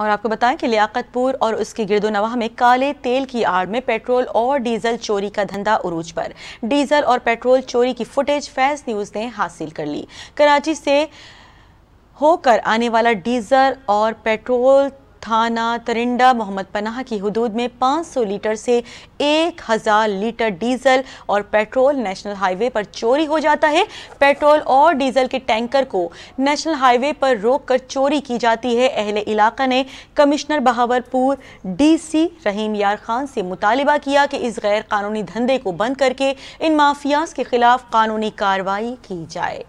और आपको बताएं कि लियाकतपुर और उसके गिरदो नवाह में काले तेल की आड़ में पेट्रोल और डीजल चोरी का धंधा उरूज पर डीजल और पेट्रोल चोरी की फुटेज फैज न्यूज़ ने हासिल कर ली कराची से होकर आने वाला डीजल और पेट्रोल थाना तरिंडा मोहम्मद पनाह की हदूद में 500 लीटर से 1000 लीटर डीजल और पेट्रोल नेशनल हाईवे पर चोरी हो जाता है पेट्रोल और डीजल के टैंकर को नेशनल हाईवे पर रोककर चोरी की जाती है अहले इलाका ने कमिश्नर बहावरपुर डीसी रहीम यार खान से मुतालबा किया कि इस गैर कानूनी धंधे को बंद करके इन माफियाज के खिलाफ कानूनी कार्रवाई की जाए